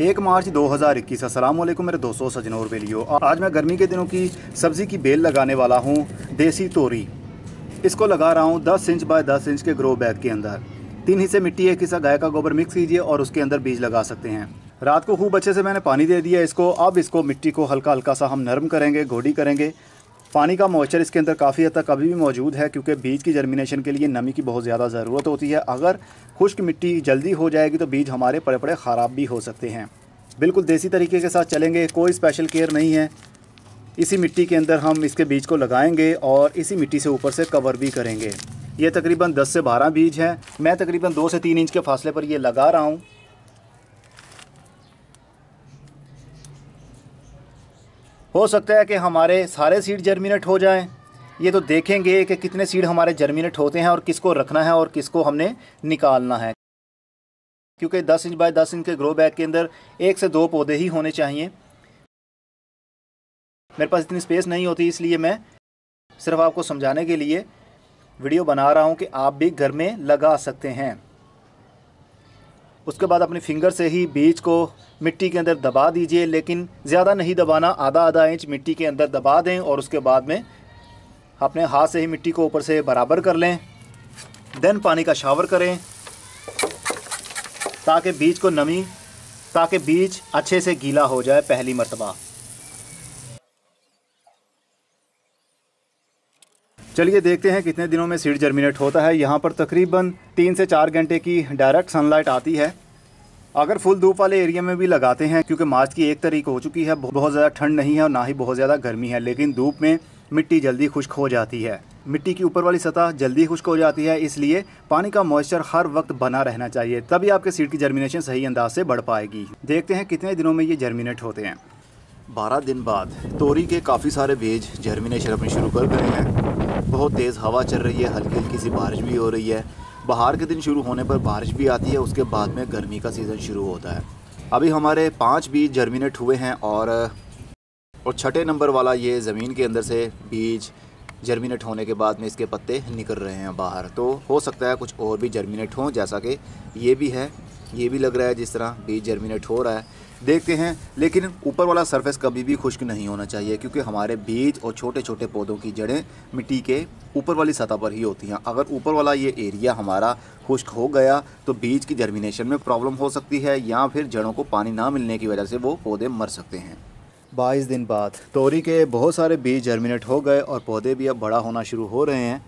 एक मार्च 2021 अस्सलाम वालेकुम मेरे दोस्तों सजनौर और बेलियो आज मैं गर्मी के दिनों की सब्ज़ी की बेल लगाने वाला हूँ देसी तोरी इसको लगा रहा हूँ 10 इंच बाय 10 इंच के ग्रो बैग के अंदर तीन हिस्से मिट्टी एक हिस्सा गाय का गोबर मिक्स कीजिए और उसके अंदर बीज लगा सकते हैं रात को खूब अच्छे से मैंने पानी दे दिया इसको अब इसको मिट्टी को हल्का हल्का सा हम नरम करेंगे घोड़ी करेंगे पानी का मॉइस्चर इसके अंदर काफ़ी हद तक अभी भी मौजूद है क्योंकि बीज की जर्मिनेशन के लिए नमी की बहुत ज़्यादा ज़रूरत होती है अगर खुश्क मिट्टी जल्दी हो जाएगी तो बीज हमारे पड़े पड़े ख़राब भी हो सकते हैं बिल्कुल देसी तरीके के साथ चलेंगे कोई स्पेशल केयर नहीं है इसी मिट्टी के अंदर हम इसके बीज को लगाएंगे और इसी मिट्टी से ऊपर से कवर भी करेंगे ये तकरीबन 10 से 12 बीज हैं मैं तकरीबन 2 से 3 इंच के फासले पर ये लगा रहा हूँ हो सकता है कि हमारे सारे सीड जर्मिनेट हो जाएं ये तो देखेंगे कि कितने सीड हमारे जर्मिनेट होते हैं और किसको रखना है और किसको हमने निकालना है क्योंकि 10 इंच बाय 10 इंच के ग्रो बैग के अंदर एक से दो पौधे ही होने चाहिए मेरे पास इतनी स्पेस नहीं होती इसलिए मैं सिर्फ आपको समझाने के लिए वीडियो बना रहा हूँ कि आप भी घर में लगा सकते हैं उसके बाद अपनी फिंगर से ही बीज को मिट्टी के अंदर दबा दीजिए लेकिन ज़्यादा नहीं दबाना आधा आधा इंच मिट्टी के अंदर दबा दें और उसके बाद में अपने हाथ से ही मिट्टी को ऊपर से बराबर कर लें देन पानी का शावर करें ताकि बीज को नमी ताकि बीज अच्छे से गीला हो जाए पहली मरतबा चलिए देखते हैं कितने दिनों में सीड जर्मिनेट होता है यहाँ पर तकरीबन तीन से चार घंटे की डायरेक्ट सनलाइट आती है अगर फुल धूप वाले एरिया में भी लगाते हैं क्योंकि मार्च की एक तारीख हो चुकी है बहुत ज़्यादा ठंड नहीं है और ना ही बहुत ज़्यादा गर्मी है लेकिन धूप में मिट्टी जल्दी खुश्क हो जाती है मिट्टी की ऊपर वाली सतह जल्दी खुश्क हो जाती है इसलिए पानी का मॉइस्चर हर वक्त बना रहना चाहिए तभी आपके सीड की जर्मिनेशन सही अंदाज से बढ़ पाएगी देखते हैं कितने दिनों में ये जर्मिनेट होते हैं बारह दिन बाद तोरी के काफ़ी सारे बीज जर्मिनेशन अपनी शुरू कर गए हैं बहुत तेज़ हवा चल रही है हल्की हल्की सी बारिश भी हो रही है बाहर के दिन शुरू होने पर बारिश भी आती है उसके बाद में गर्मी का सीज़न शुरू होता है अभी हमारे पाँच बीज जर्मिनेट हुए हैं और और छठे नंबर वाला ये ज़मीन के अंदर से बीज जर्मिनेट होने के बाद में इसके पत्ते निकल रहे हैं बाहर तो हो सकता है कुछ और भी जर्मिनेट हों जैसा कि ये भी है ये भी लग रहा है जिस तरह बीज जर्मिनेट हो रहा है देखते हैं लेकिन ऊपर वाला सरफेस कभी भी खुश्क नहीं होना चाहिए क्योंकि हमारे बीज और छोटे छोटे पौधों की जड़ें मिट्टी के ऊपर वाली सतह पर ही होती हैं अगर ऊपर वाला ये एरिया हमारा खुश्क हो गया तो बीज की जर्मिनेशन में प्रॉब्लम हो सकती है या फिर जड़ों को पानी ना मिलने की वजह से वो पौधे मर सकते हैं बाईस दिन बाद तोरी के बहुत सारे बीज जर्मिनेट हो गए और पौधे भी अब बड़ा होना शुरू हो रहे हैं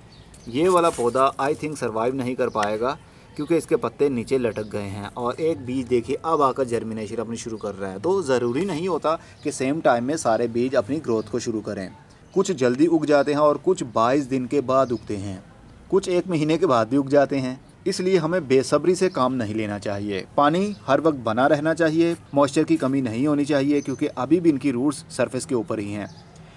ये वाला पौधा आई थिंक सर्वाइव नहीं कर पाएगा क्योंकि इसके पत्ते नीचे लटक गए हैं और एक बीज देखिए अब आकर जर्मिनेशन अपनी शुरू कर रहा है तो ज़रूरी नहीं होता कि सेम टाइम में सारे बीज अपनी ग्रोथ को शुरू करें कुछ जल्दी उग जाते हैं और कुछ बाईस दिन के बाद उगते हैं कुछ एक महीने के बाद भी उग जाते हैं इसलिए हमें बेसब्री से काम नहीं लेना चाहिए पानी हर वक्त बना रहना चाहिए मॉइस्चर की कमी नहीं होनी चाहिए क्योंकि अभी भी इनकी रूट्स सरफेस के ऊपर ही हैं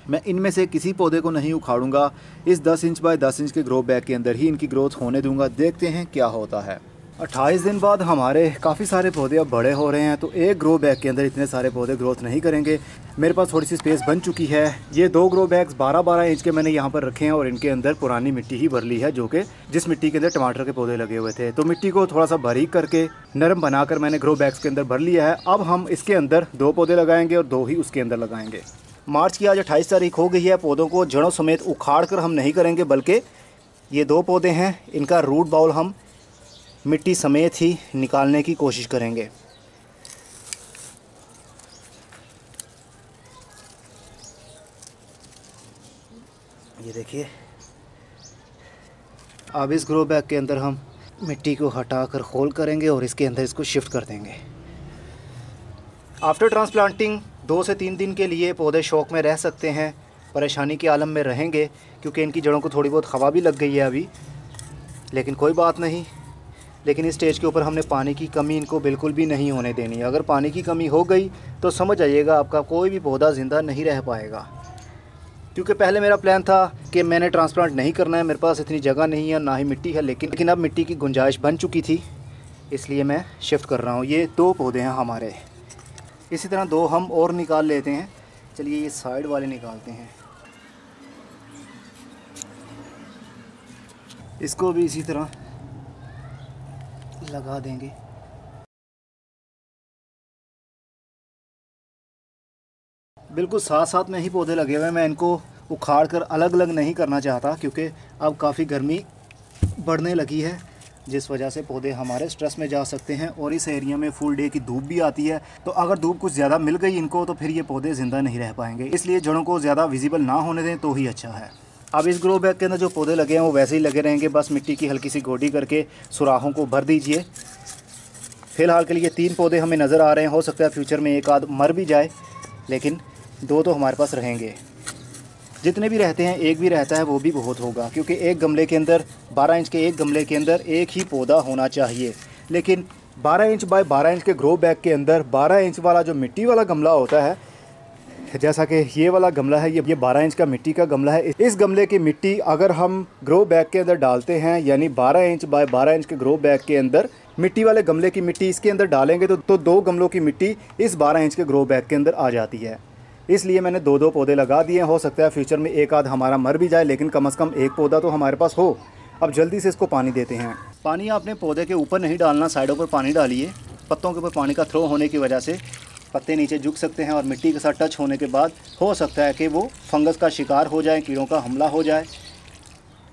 मैं इनमें से किसी पौधे को नहीं उखाड़ूंगा इस 10 इंच बाय 10 इंच के ग्रो बैग के अंदर ही इनकी ग्रोथ होने दूंगा देखते हैं क्या होता है 28 दिन बाद हमारे काफ़ी सारे पौधे अब बड़े हो रहे हैं तो एक ग्रो बैग के अंदर इतने सारे पौधे ग्रोथ नहीं करेंगे मेरे पास थोड़ी सी स्पेस बन चुकी है ये दो ग्रो बैग्स 12-12 इंच के मैंने यहाँ पर रखे हैं और इनके अंदर पुरानी मिट्टी ही भर ली है जो कि जिस मिट्टी के अंदर टमाटर के पौधे लगे हुए थे तो मिट्टी को थोड़ा सा बारीक करके नरम बनाकर मैंने ग्रो बैग्स के अंदर भर लिया है अब हम इसके अंदर दो पौधे लगाएंगे और दो ही उसके अंदर लगाएंगे मार्च की आज अट्ठाईस तारीख हो गई है पौधों को जड़ों समेत उखाड़ कर हम नहीं करेंगे बल्कि ये दो पौधे हैं इनका रूट बाउल हम मिट्टी समेत ही निकालने की कोशिश करेंगे ये देखिए अब इस ग्रो बैग के अंदर हम मिट्टी को हटा कर होल करेंगे और इसके अंदर इसको शिफ्ट कर देंगे आफ्टर ट्रांसप्लांटिंग दो से तीन दिन के लिए पौधे शौक में रह सकते हैं परेशानी के आलम में रहेंगे क्योंकि इनकी जड़ों को थोड़ी बहुत हवा भी लग गई है अभी लेकिन कोई बात नहीं लेकिन इस स्टेज के ऊपर हमने पानी की कमी इनको बिल्कुल भी नहीं होने देनी अगर पानी की कमी हो गई तो समझ आइएगा आपका कोई भी पौधा ज़िंदा नहीं रह पाएगा क्योंकि पहले मेरा प्लान था कि मैंने ट्रांसप्लांट नहीं करना है मेरे पास इतनी जगह नहीं है ना ही मिट्टी है लेकिन लेकिन अब मिट्टी की गुंजाइश बन चुकी थी इसलिए मैं शिफ्ट कर रहा हूँ ये दो पौधे हैं हमारे इसी तरह दो हम और निकाल लेते हैं चलिए ये साइड वाले निकालते हैं इसको भी इसी तरह लगा देंगे बिल्कुल साथ साथ में ही पौधे लगे हुए हैं मैं इनको उखाड़ कर अलग अलग नहीं करना चाहता क्योंकि अब काफ़ी गर्मी बढ़ने लगी है जिस वजह से पौधे हमारे स्ट्रेस में जा सकते हैं और इस एरिया में फुल डे की धूप भी आती है तो अगर धूप कुछ ज़्यादा मिल गई इनको तो फिर ये पौधे ज़िंदा नहीं रह पाएंगे इसलिए जड़ों को ज़्यादा विजिबल ना होने दें तो ही अच्छा है अब इस ग्रो बैग के अंदर जो पौधे लगे हैं वो वैसे ही लगे रहेंगे बस मिट्टी की हल्की सी गोडी करके सुराखों को भर दीजिए फिलहाल के लिए तीन पौधे हमें नज़र आ रहे हैं हो सकता है फ्यूचर में एक आध मर भी जाए लेकिन दो तो हमारे पास रहेंगे जितने भी रहते हैं एक भी रहता है वो भी बहुत होगा क्योंकि एक गमले के अंदर 12 इंच के एक गमले के अंदर एक ही पौधा होना चाहिए लेकिन 12 इंच बाय 12 इंच के ग्रो बैग के अंदर 12 इंच वाला जो मिट्टी वाला गमला होता है जैसा कि ये वाला गमला है ये ये 12 इंच का मिट्टी का गमला है इस गमले की मिट्टी अगर हम ग्रो बैग के अंदर डालते हैं यानी 12 इंच बाय 12 इंच के ग्रो बैग के अंदर मिट्टी वाले गमले की मिट्टी इसके अंदर डालेंगे तो, तो दो गमलों की मिट्टी इस 12 इंच के ग्रो बैग के अंदर आ जाती है इसलिए मैंने दो दो पौधे लगा दिए हो सकता है फ्यूचर में एक आध हमारा मर भी जाए लेकिन कम से कम एक पौधा तो हमारे पास हो अब जल्दी से इसको पानी देते हैं पानी आपने पौधे के ऊपर नहीं डालना साइडों पर पानी डालिए पत्तों के ऊपर पानी का थ्रो होने की वजह से पत्ते नीचे झुक सकते हैं और मिट्टी के साथ टच होने के बाद हो सकता है कि वो फंगस का शिकार हो जाए कीड़ों का हमला हो जाए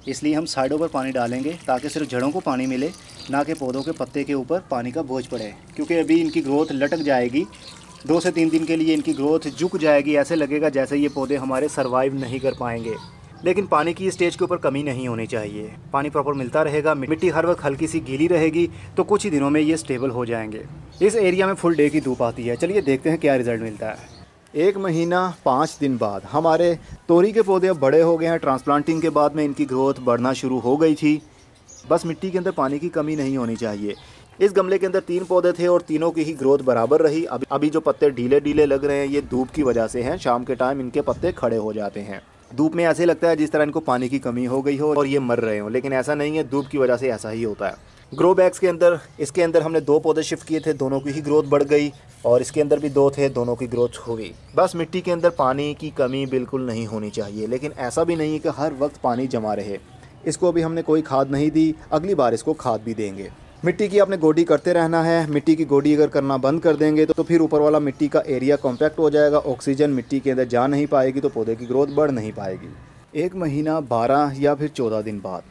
इसलिए हम साइडों पर पानी डालेंगे ताकि सिर्फ जड़ों को पानी मिले ना कि पौधों के पत्ते के ऊपर पानी का बोझ पड़े क्योंकि अभी इनकी ग्रोथ लटक जाएगी दो से तीन दिन के लिए इनकी ग्रोथ झुक जाएगी ऐसे लगेगा जैसे ये पौधे हमारे सर्वाइव नहीं कर पाएंगे लेकिन पानी की स्टेज के ऊपर कमी नहीं होनी चाहिए पानी प्रॉपर मिलता रहेगा मिट्टी हर वक्त हल्की सी गीली रहेगी तो कुछ ही दिनों में ये स्टेबल हो जाएंगे इस एरिया में फुल डे की धूप आती है चलिए देखते हैं क्या रिजल्ट मिलता है एक महीना पाँच दिन बाद हमारे तोरी के पौधे अब बड़े हो गए हैं ट्रांसप्लांटिंग के बाद में इनकी ग्रोथ बढ़ना शुरू हो गई थी बस मिट्टी के अंदर पानी की कमी नहीं होनी चाहिए इस गमले के अंदर तीन पौधे थे और तीनों की ही ग्रोथ बराबर रही अभी अभी जो पत्ते ढीले ढीले लग रहे हैं ये धूप की वजह से हैं शाम के टाइम इनके पत्ते खड़े हो जाते हैं धूप में ऐसे लगता है जिस तरह इनको पानी की कमी हो गई हो और ये मर रहे हो लेकिन ऐसा नहीं है धूप की वजह से ऐसा ही होता है ग्रो बैग्स के अंदर इसके अंदर हमने दो पौधे शिफ्ट किए थे दोनों की ही ग्रोथ बढ़ गई और इसके अंदर भी दो थे दोनों की ग्रोथ हो गई बस मिट्टी के अंदर पानी की कमी बिल्कुल नहीं होनी चाहिए लेकिन ऐसा भी नहीं है कि हर वक्त पानी जमा रहे इसको अभी हमने कोई खाद नहीं दी अगली बार इसको खाद भी देंगे मिट्टी की आपने गोडी करते रहना है मिट्टी की गोडी अगर करना बंद कर देंगे तो, तो फिर ऊपर वाला मिट्टी का एरिया कॉम्पैक्ट हो जाएगा ऑक्सीजन मिट्टी के अंदर जा नहीं पाएगी तो पौधे की ग्रोथ बढ़ नहीं पाएगी एक महीना बारह या फिर चौदह दिन बाद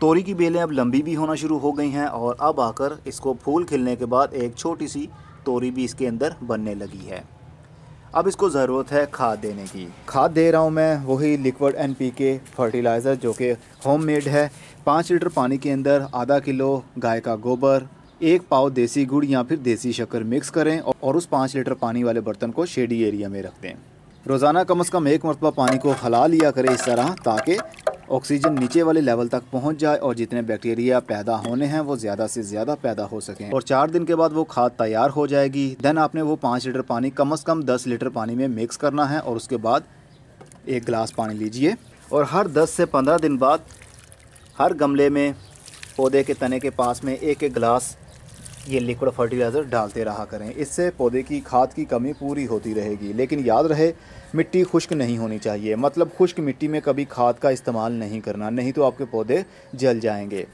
तोरी की बेलें अब लंबी भी होना शुरू हो गई हैं और अब आकर इसको फूल खिलने के बाद एक छोटी सी तोरी भी इसके अंदर बनने लगी है अब इसको ज़रूरत है खाद देने की खाद दे रहा हूँ मैं वही liquid N P K fertiliser जो कि होम मेड है पाँच लीटर पानी के अंदर आधा किलो गाय का गोबर एक पाव देसी गुड़ या फिर देसी शक्कर मिक्स करें और उस पाँच लीटर पानी वाले बर्तन को शेडी एरिया में रख दें रोज़ाना कम अज़ कम एक मरतबा पानी को हला लिया करें इस तरह ताकि ऑक्सीजन नीचे वाले लेवल तक पहुंच जाए और जितने बैक्टीरिया पैदा होने हैं वो ज़्यादा से ज़्यादा पैदा हो सकें और चार दिन के बाद वो खाद तैयार हो जाएगी देन आपने वो पाँच लीटर पानी कम अज़ कम दस लीटर पानी में मिक्स करना है और उसके बाद एक गिलास पानी लीजिए और हर दस से पंद्रह दिन बाद हर गमले में पौधे के तने के पास में एक एक गिलास ये लिक्विड फर्टिलाइज़र डालते रहा करें इससे पौधे की खाद की कमी पूरी होती रहेगी लेकिन याद रहे मिट्टी खुश्क नहीं होनी चाहिए मतलब खुश्क मिट्टी में कभी खाद का इस्तेमाल नहीं करना नहीं तो आपके पौधे जल जाएंगे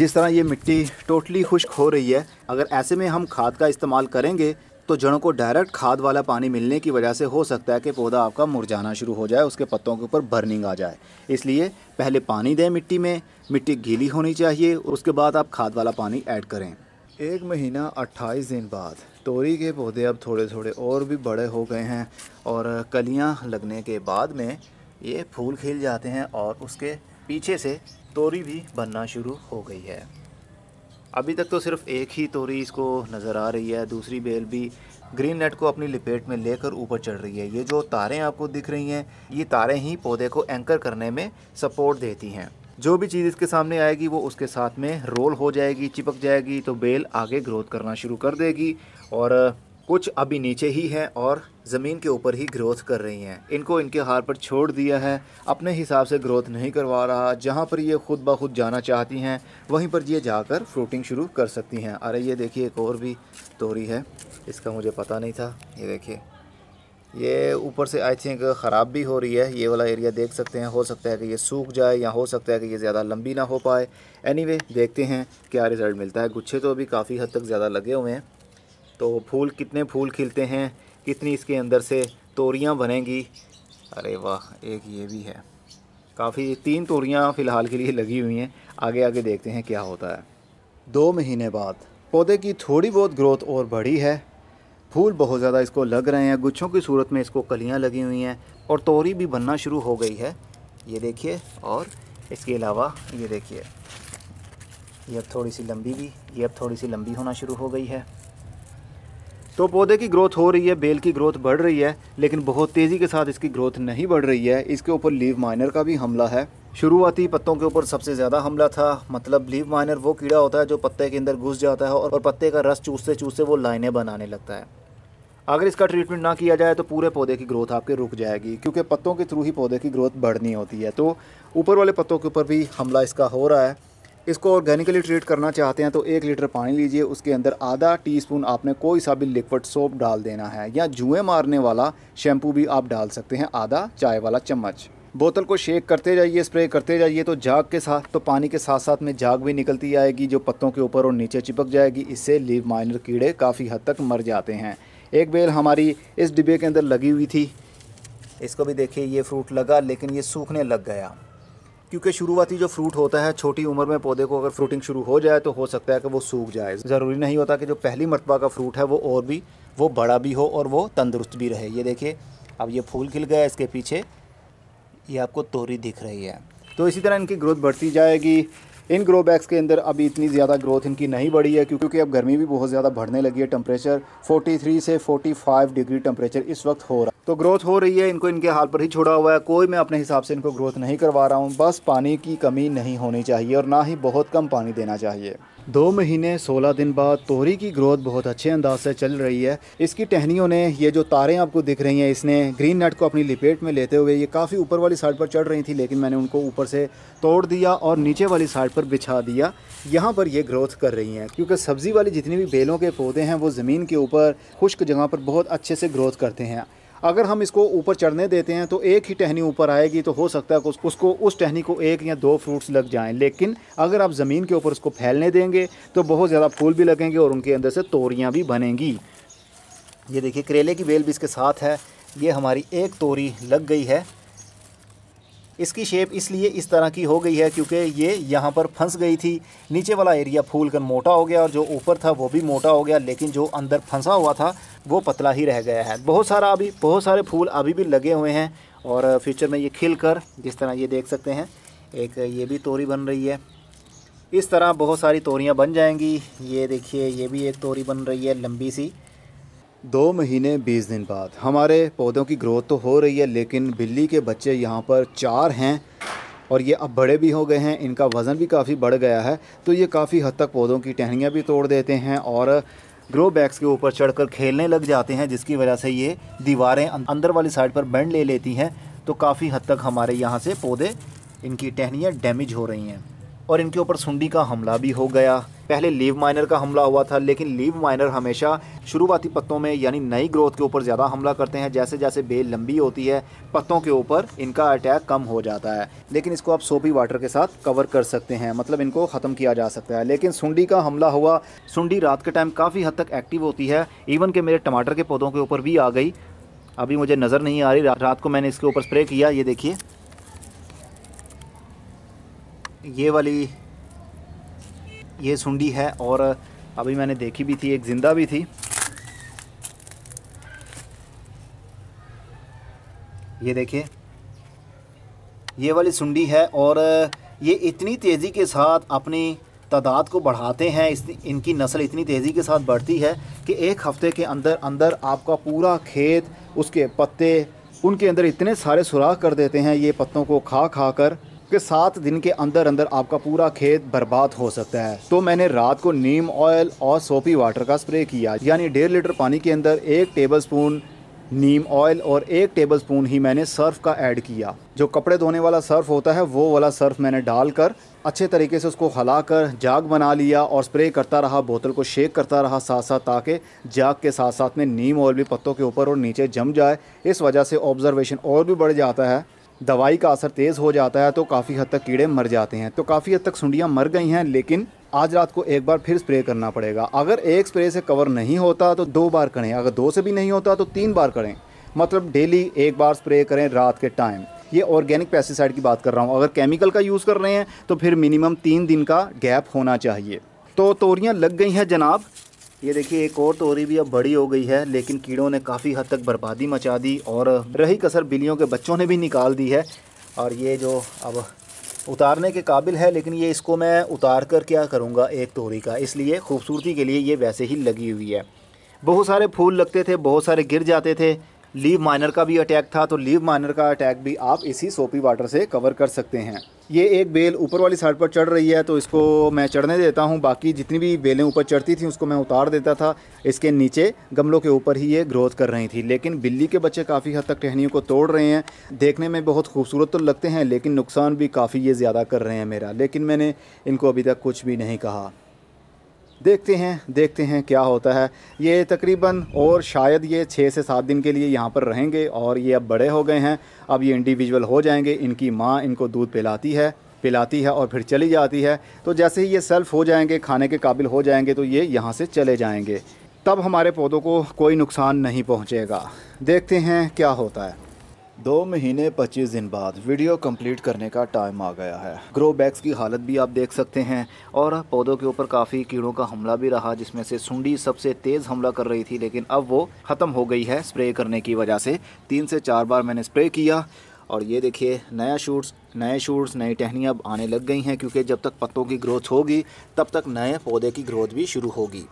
जिस तरह ये मिट्टी टोटली खुश्क हो रही है अगर ऐसे में हम खाद का इस्तेमाल करेंगे तो जड़ों को डायरेक्ट खाद वाला पानी मिलने की वजह से हो सकता है कि पौधा आपका मुरझाना शुरू हो जाए उसके पत्तों के ऊपर बर्निंग आ जाए इसलिए पहले पानी दें मिट्टी में मिट्टी गीली होनी चाहिए उसके बाद आप खाद वाला पानी ऐड करें एक महीना अट्ठाईस दिन बाद तोरी के पौधे अब थोड़े थोड़े और भी बड़े हो गए हैं और कलियाँ लगने के बाद में ये फूल खिल जाते हैं और उसके पीछे से तोरी भी बनना शुरू हो गई है अभी तक तो सिर्फ एक ही तोरी इसको नज़र आ रही है दूसरी बेल भी ग्रीन नेट को अपनी लपेट में लेकर ऊपर चढ़ रही है ये जो तारें आपको दिख रही हैं ये तारें ही पौधे को एंकर करने में सपोर्ट देती हैं जो भी चीज़ इसके सामने आएगी वो उसके साथ में रोल हो जाएगी चिपक जाएगी तो बेल आगे ग्रोथ करना शुरू कर देगी और कुछ अभी नीचे ही हैं और ज़मीन के ऊपर ही ग्रोथ कर रही हैं इनको इनके हार पर छोड़ दिया है अपने हिसाब से ग्रोथ नहीं करवा रहा जहाँ पर ये ख़ुद ब खुद जाना चाहती हैं वहीं पर ये जाकर फ्रूटिंग शुरू कर सकती हैं अरे ये देखिए एक और भी तोरी है इसका मुझे पता नहीं था ये देखिए ये ऊपर से आई थिंक ख़राब भी हो रही है ये वाला एरिया देख सकते हैं हो सकता है कि ये सूख जाए या हो सकता है कि ये ज़्यादा लंबी ना हो पाए एनीवे anyway, देखते हैं क्या रिज़ल्ट मिलता है गुच्छे तो अभी काफ़ी हद तक ज़्यादा लगे हुए हैं तो फूल कितने फूल खिलते हैं कितनी इसके अंदर से तोरियाँ बनेंगी अरे वाह एक ये भी है काफ़ी तीन तोरियाँ फ़िलहाल के लिए लगी हुई हैं आगे आगे देखते हैं क्या होता है दो महीने बाद पौधे की थोड़ी बहुत ग्रोथ और बढ़ी है फूल बहुत ज़्यादा इसको लग रहे हैं गुच्छों की सूरत में इसको कलियाँ लगी हुई हैं और तोरी भी बनना शुरू हो गई है ये देखिए और इसके अलावा ये देखिए ये अब थोड़ी सी लंबी भी ये अब थोड़ी सी लंबी होना शुरू हो गई है तो पौधे की ग्रोथ हो रही है बेल की ग्रोथ बढ़ रही है लेकिन बहुत तेज़ी के साथ इसकी ग्रोथ नहीं बढ़ रही है इसके ऊपर लीव माइनर का भी हमला है शुरुआती पत्तों के ऊपर सबसे ज़्यादा हमला था मतलब लीव माइनर वो कीड़ा होता है जो पत्ते के अंदर घुस जाता है और पत्ते का रस चूसते चूसते वो लाइनें बनाने लगता है अगर इसका ट्रीटमेंट ना किया जाए तो पूरे पौधे की ग्रोथ आपके रुक जाएगी क्योंकि पत्तों के थ्रू ही पौधे की ग्रोथ बढ़नी होती है तो ऊपर वाले पत्तों के ऊपर भी हमला इसका हो रहा है इसको ऑर्गेनिकली ट्रीट करना चाहते हैं तो एक लीटर पानी लीजिए उसके अंदर आधा टीस्पून आपने कोई सा भी लिक्विड सोप डाल देना है या जुएँ मारने वाला शैम्पू भी आप डाल सकते हैं आधा चाय वाला चम्मच बोतल को शेक करते जाइए स्प्रे करते जाइए तो जाग के साथ तो पानी के साथ साथ में जाग भी निकलती आएगी जो पत्तों के ऊपर और नीचे चिपक जाएगी इससे लीव माइनर कीड़े काफ़ी हद तक मर जाते हैं एक बेल हमारी इस डिब्बे के अंदर लगी हुई थी इसको भी देखिए ये फ्रूट लगा लेकिन ये सूखने लग गया क्योंकि शुरुआती जो फ्रूट होता है छोटी उम्र में पौधे को अगर फ्रूटिंग शुरू हो जाए तो हो सकता है कि वो सूख जाए ज़रूरी नहीं होता कि जो पहली मरतबा का फ्रूट है वो और भी वो बड़ा भी हो और वो तंदुरुस्त भी रहे ये देखिए अब ये फूल खिल गया इसके पीछे ये आपको तोरी दिख रही है तो इसी तरह इनकी ग्रोथ बढ़ती जाएगी इन ग्रो बैग्स के अंदर अभी इतनी ज़्यादा ग्रोथ इनकी नहीं बढ़ी है क्योंकि अब गर्मी भी बहुत ज़्यादा बढ़ने लगी है टेम्परेचर 43 से 45 डिग्री टेम्परेचर इस वक्त हो रहा है तो ग्रोथ हो रही है इनको इनके हाल पर ही छोड़ा हुआ है कोई मैं अपने हिसाब से इनको ग्रोथ नहीं करवा रहा हूँ बस पानी की कमी नहीं होनी चाहिए और ना ही बहुत कम पानी देना चाहिए दो महीने सोलह दिन बाद तोहरी की ग्रोथ बहुत अच्छे अंदाज से चल रही है इसकी टहनियों ने ये जो तारें आपको दिख रही हैं इसने ग्रीन नट को अपनी लिपेट में लेते हुए ये काफ़ी ऊपर वाली साइड पर चढ़ रही थी लेकिन मैंने उनको ऊपर से तोड़ दिया और नीचे वाली साइड पर बिछा दिया यहाँ पर ये ग्रोथ कर रही हैं क्योंकि सब्ज़ी वाली जितनी भी बेलों के पौधे हैं वो ज़मीन के ऊपर खुश्क जगह पर बहुत अच्छे से ग्रोथ करते हैं अगर हम इसको ऊपर चढ़ने देते हैं तो एक ही टहनी ऊपर आएगी तो हो सकता है उसको उस टहनी को एक या दो फ्रूट्स लग जाएँ लेकिन अगर आप ज़मीन के ऊपर उसको फैलने देंगे तो बहुत ज़्यादा फूल भी लगेंगे और उनके अंदर से तोरियाँ भी बनेंगी ये देखिए करेले की बेल भी इसके साथ है ये हमारी एक तोरी लग गई है इसकी शेप इसलिए इस तरह की हो गई है क्योंकि ये यहाँ पर फंस गई थी नीचे वाला एरिया फूल कर मोटा हो गया और जो ऊपर था वो भी मोटा हो गया लेकिन जो अंदर फंसा हुआ था वो पतला ही रह गया है बहुत सारा अभी बहुत सारे फूल अभी भी लगे हुए हैं और फ्यूचर में ये खिल कर जिस तरह ये देख सकते हैं एक ये भी तोरी बन रही है इस तरह बहुत सारी तोरियाँ बन जाएंगी ये देखिए ये भी एक तोरी बन रही है लंबी सी दो महीने बीस दिन बाद हमारे पौधों की ग्रोथ तो हो रही है लेकिन बिल्ली के बच्चे यहाँ पर चार हैं और ये अब बड़े भी हो गए हैं इनका वज़न भी काफ़ी बढ़ गया है तो ये काफ़ी हद तक पौधों की टहनियाँ भी तोड़ देते हैं और ग्रो बैग्स के ऊपर चढ़कर खेलने लग जाते हैं जिसकी वजह से ये दीवारें अं-, अंदर वाली साइड पर बैंड ले लेती हैं तो काफ़ी हद तक हमारे यहाँ से पौधे इनकी टहनियाँ डैमेज हो रही हैं और इनके ऊपर सुंडी का हमला भी हो गया पहले लीव माइनर का हमला हुआ था लेकिन लीव माइनर हमेशा शुरुआती पत्तों में यानी नई ग्रोथ के ऊपर ज़्यादा हमला करते हैं जैसे जैसे बेल लंबी होती है पत्तों के ऊपर इनका अटैक कम हो जाता है लेकिन इसको आप सोपी वाटर के साथ कवर कर सकते हैं मतलब इनको ख़त्म किया जा सकता है लेकिन सुंडी का हमला हुआ सुंडी रात के टाइम काफ़ी हद तक एक्टिव होती है इवन के मेरे टमाटर के पौधों के ऊपर भी आ गई अभी मुझे नज़र नहीं आ रही रात को मैंने इसके ऊपर स्प्रे किया ये देखिए ये वाली ये सुंडी है और अभी मैंने देखी भी थी एक ज़िंदा भी थी ये देखिए ये वाली सुंडी है और ये इतनी तेज़ी के साथ अपनी तादाद को बढ़ाते हैं इस इनकी नस्ल इतनी तेज़ी के साथ बढ़ती है कि एक हफ़्ते के अंदर अंदर आपका पूरा खेत उसके पत्ते उनके अंदर इतने सारे सुराख कर देते हैं ये पत्तों को खा खा कर कि सात दिन के अंदर अंदर आपका पूरा खेत बर्बाद हो सकता है तो मैंने रात को नीम ऑयल और सोपी वाटर का स्प्रे किया यानी डेढ़ लीटर पानी के अंदर एक टेबल स्पून नीम ऑयल और एक टेबलस्पून ही मैंने सर्फ का ऐड किया जो कपड़े धोने वाला सर्फ होता है वो वाला सर्फ मैंने डालकर अच्छे तरीके से उसको हलाकर कर जाग बना लिया और स्प्रे करता रहा बोतल को शेक करता रहा साथ साथ ताकि जाग के साथ साथ में नीम ऑयल भी पत्तों के ऊपर और नीचे जम जाए इस वजह से ऑब्जर्वेशन और भी बढ़ जाता है दवाई का असर तेज़ हो जाता है तो काफ़ी हद तक कीड़े मर जाते हैं तो काफ़ी हद तक सुंडियाँ मर गई हैं लेकिन आज रात को एक बार फिर स्प्रे करना पड़ेगा अगर एक स्प्रे से कवर नहीं होता तो दो बार करें अगर दो से भी नहीं होता तो तीन बार करें मतलब डेली एक बार स्प्रे करें रात के टाइम ये ऑर्गेनिक पेस्टिसाइड की बात कर रहा हूँ अगर केमिकल का यूज़ कर रहे हैं तो फिर मिनिमम तीन दिन का गैप होना चाहिए तो तोरियाँ लग गई हैं जनाब ये देखिए एक और तोरी भी अब बड़ी हो गई है लेकिन कीड़ों ने काफ़ी हद तक बर्बादी मचा दी और रही कसर बिलियों के बच्चों ने भी निकाल दी है और ये जो अब उतारने के काबिल है लेकिन ये इसको मैं उतार कर क्या करूँगा एक तोरी का इसलिए खूबसूरती के लिए ये वैसे ही लगी हुई है बहुत सारे फूल लगते थे बहुत सारे गिर जाते थे लीव माइनर का भी अटैक था तो लीव माइनर का अटैक भी आप इसी सोपी वाटर से कवर कर सकते हैं ये एक बेल ऊपर वाली साइड पर चढ़ रही है तो इसको मैं चढ़ने देता हूँ बाकी जितनी भी बेलें ऊपर चढ़ती थी उसको मैं उतार देता था इसके नीचे गमलों के ऊपर ही ये ग्रोथ कर रही थी लेकिन बिल्ली के बच्चे काफ़ी हद तक टहनियों को तोड़ रहे हैं देखने में बहुत खूबसूरत तो लगते हैं लेकिन नुकसान भी काफ़ी ये ज़्यादा कर रहे हैं मेरा लेकिन मैंने इनको अभी तक कुछ भी नहीं कहा देखते हैं देखते हैं क्या होता है ये तकरीबन और शायद ये छः से सात दिन के लिए यहाँ पर रहेंगे और ये अब बड़े हो गए हैं अब ये इंडिविजुअल हो जाएंगे इनकी माँ इनको दूध पिलाती है पिलाती है और फिर चली जाती है तो जैसे ही ये सेल्फ़ हो जाएंगे खाने के काबिल हो जाएंगे तो ये यहाँ से चले जाएँगे तब हमारे पौधों को कोई नुकसान नहीं पहुँचेगा देखते हैं क्या होता है दो महीने पच्चीस दिन बाद वीडियो कंप्लीट करने का टाइम आ गया है ग्रो बैग्स की हालत भी आप देख सकते हैं और पौधों के ऊपर काफ़ी कीड़ों का हमला भी रहा जिसमें से सुंडी सबसे तेज़ हमला कर रही थी लेकिन अब वो ख़त्म हो गई है स्प्रे करने की वजह से तीन से चार बार मैंने स्प्रे किया और ये देखिए नया शूट्स नए शूट्स नई टहनियाँ आने लग गई हैं क्योंकि जब तक पत्तों की ग्रोथ होगी तब तक नए पौधे की ग्रोथ भी शुरू होगी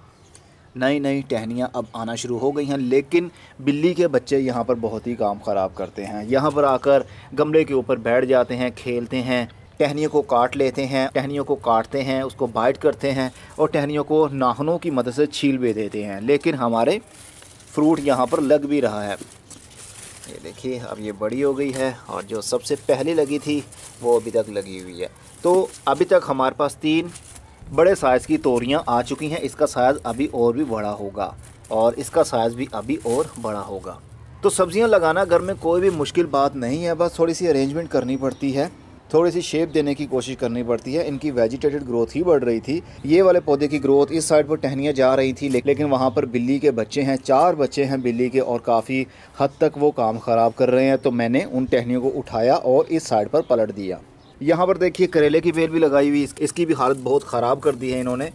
नई नई टहनियाँ अब आना शुरू हो गई हैं लेकिन बिल्ली के बच्चे यहाँ पर बहुत ही काम ख़राब करते हैं यहाँ पर आकर गमले के ऊपर बैठ जाते हैं खेलते हैं टहनियों को काट लेते हैं टहनियों को काटते हैं उसको बाइट करते हैं और टहनियों को नाखनों की मदद से छील भी देते हैं लेकिन हमारे फ्रूट यहाँ पर लग भी रहा है ये देखिए अब ये बड़ी हो गई है और जो सबसे पहले लगी थी वो अभी तक लगी हुई है तो अभी तक हमारे पास तीन बड़े साइज़ की तोरियाँ आ चुकी हैं इसका साइज़ अभी और भी बड़ा होगा और इसका साइज़ भी अभी और बड़ा होगा तो सब्ज़ियाँ लगाना घर में कोई भी मुश्किल बात नहीं है बस थोड़ी सी अरेंजमेंट करनी पड़ती है थोड़ी सी शेप देने की कोशिश करनी पड़ती है इनकी वेजिटेटेड ग्रोथ ही बढ़ रही थी ये वाले पौधे की ग्रोथ इस साइड पर टहनियाँ जा रही थी लेकिन वहाँ पर बिल्ली के बच्चे हैं चार बच्चे हैं बिल्ली के और काफ़ी हद तक वो काम ख़राब कर रहे हैं तो मैंने उन टहनियों को उठाया और इस साइड पर पलट दिया यहाँ पर देखिए करेले की बेल भी लगाई हुई इसकी भी हालत बहुत ख़राब कर दी है इन्होंने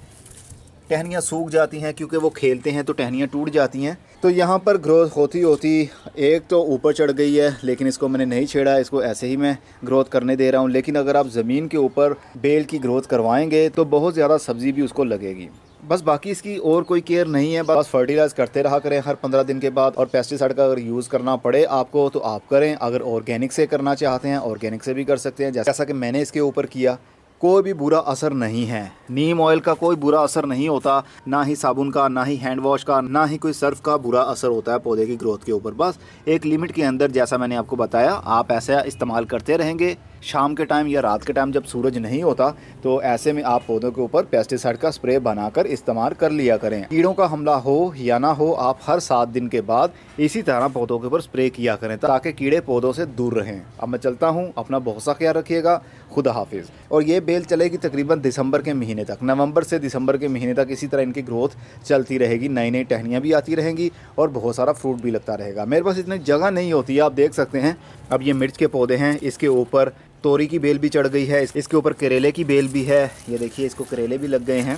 टहनियाँ सूख जाती हैं क्योंकि वो खेलते हैं तो टहनियाँ टूट जाती हैं तो यहाँ पर ग्रोथ होती होती एक तो ऊपर चढ़ गई है लेकिन इसको मैंने नहीं छेड़ा इसको ऐसे ही मैं ग्रोथ करने दे रहा हूँ लेकिन अगर आप ज़मीन के ऊपर बेल की ग्रोथ करवाएंगे तो बहुत ज़्यादा सब्ज़ी भी उसको लगेगी बस बाकी इसकी और कोई केयर नहीं है बस फर्टिलाइज़ करते रहा करें हर पंद्रह दिन के बाद और पेस्टिसाइड का अगर यूज़ करना पड़े आपको तो आप करें अगर ऑर्गेनिक से करना चाहते हैं ऑर्गेनिक से भी कर सकते हैं जैसा कि मैंने इसके ऊपर किया कोई भी बुरा असर नहीं है नीम ऑयल का कोई बुरा असर नहीं होता ना ही साबुन का ना ही हैंड वॉश का ना ही कोई सर्फ का बुरा असर होता है पौधे की ग्रोथ के ऊपर बस एक लिमिट के अंदर जैसा मैंने आपको बताया आप ऐसा इस्तेमाल करते रहेंगे शाम के टाइम या रात के टाइम जब सूरज नहीं होता तो ऐसे में आप पौधों के ऊपर पेस्टिसाइड का स्प्रे बनाकर इस्तेमाल कर लिया करें कीड़ों का हमला हो या ना हो आप हर सात दिन के बाद इसी तरह पौधों के ऊपर स्प्रे किया करें ताकि कीड़े पौधों से दूर रहें अब मैं चलता हूँ अपना बहुत सा ख्याल रखिएगा खुदा हाफिज और ये सेल चलेगी तकरीबन दिसंबर के महीने तक नवंबर से दिसंबर के महीने तक इसी तरह इनकी ग्रोथ चलती रहेगी नई नई टहनियाँ भी आती रहेंगी और बहुत सारा फ्रूट भी लगता रहेगा मेरे पास इतनी जगह नहीं होती है आप देख सकते हैं अब ये मिर्च के पौधे हैं इसके ऊपर तोरी की बेल भी चढ़ गई है इसके ऊपर करेले की बेल भी है ये देखिए इसको करेले भी लग गए हैं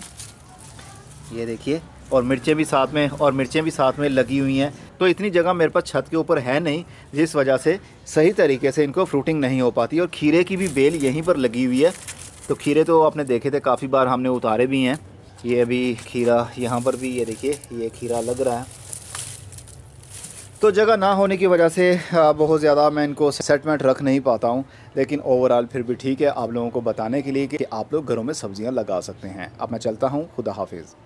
ये देखिए और मिर्चें भी साथ में और मिर्चें भी साथ में लगी हुई हैं तो इतनी जगह मेरे पास छत के ऊपर है नहीं जिस वजह से सही तरीके से इनको फ्रूटिंग नहीं हो पाती और खीरे की भी बेल यहीं पर लगी हुई है तो खीरे तो आपने देखे थे काफ़ी बार हमने उतारे भी हैं ये अभी खीरा यहाँ पर भी ये देखिए ये खीरा लग रहा है तो जगह ना होने की वजह से बहुत ज़्यादा मैं इनको सेटमेंट रख नहीं पाता हूँ लेकिन ओवरऑल फिर भी ठीक है आप लोगों को बताने के लिए कि आप लोग घरों में सब्जियाँ लगा सकते हैं अब मैं चलता हूँ खुदा हाफिज़